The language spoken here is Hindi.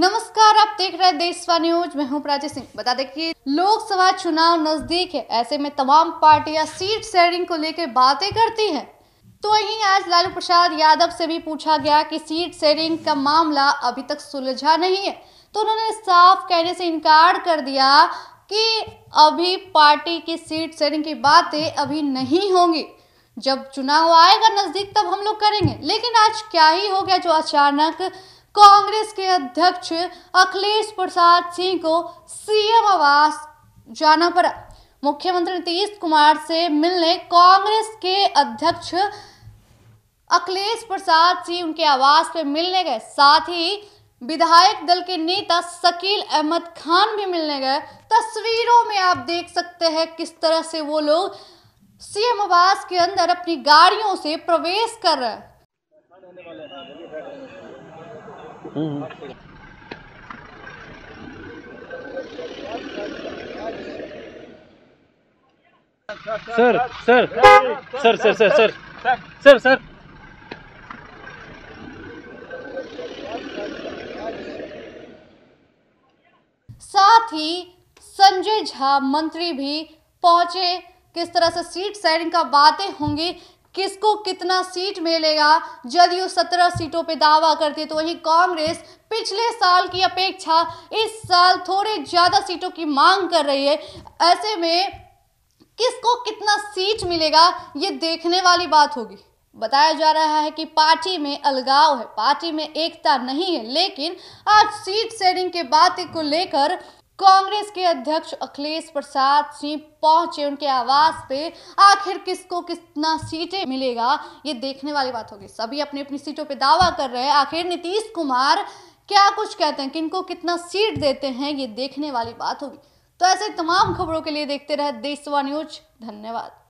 नमस्कार आप देख रहे हैं देशवा न्यूज मैं हूं प्राची सिंह बता दें कि लोकसभा चुनाव नजदीक है ऐसे में तमाम पार्टियां सीट शेयरिंग को लेकर बातें करती हैं तो वहीं आज लालू प्रसाद यादव से भी पूछा गया कि सीट शेयरिंग का मामला अभी तक सुलझा नहीं है तो उन्होंने साफ कहने से इनकार कर दिया कि अभी पार्टी की सीट शेयरिंग की बातें अभी नहीं होंगी जब चुनाव आएगा नजदीक तब हम लोग करेंगे लेकिन आज क्या ही हो गया जो अचानक कांग्रेस के अध्यक्ष अखिलेश प्रसाद सिंह को सीएम आवास जाना पड़ा मुख्यमंत्री नीतीश कुमार से मिलने कांग्रेस के अध्यक्ष अखिलेश प्रसाद सिंह उनके आवास पर मिलने गए साथ ही विधायक दल के नेता शकील अहमद खान भी मिलने गए तस्वीरों में आप देख सकते हैं किस तरह से वो लोग सीएम आवास के अंदर अपनी गाड़ियों से प्रवेश कर रहे हैं sir sir sir sir sir sir sir sir साथ ही संजय झा मंत्री भी पहुंचे किस तरह से सीट शेयरिंग का बातें होंगी किसको कितना सीट मिलेगा जदयू सत्रह सीटों पर दावा करती है तो वहीं कांग्रेस पिछले साल की अपेक्षा इस साल थोड़े ज़्यादा सीटों की मांग कर रही है ऐसे में किसको कितना सीट मिलेगा ये देखने वाली बात होगी बताया जा रहा है कि पार्टी में अलगाव है पार्टी में एकता नहीं है लेकिन आज सीट शेयरिंग के बात को लेकर कांग्रेस के अध्यक्ष अखिलेश प्रसाद सिंह पहुंचे उनके आवास पे आखिर किसको कितना सीटें मिलेगा ये देखने वाली बात होगी सभी अपनी अपनी सीटों पे दावा कर रहे हैं आखिर नीतीश कुमार क्या कुछ कहते हैं किनको कितना सीट देते हैं ये देखने वाली बात होगी तो ऐसे तमाम खबरों के लिए देखते रहे देशवा न्यूज धन्यवाद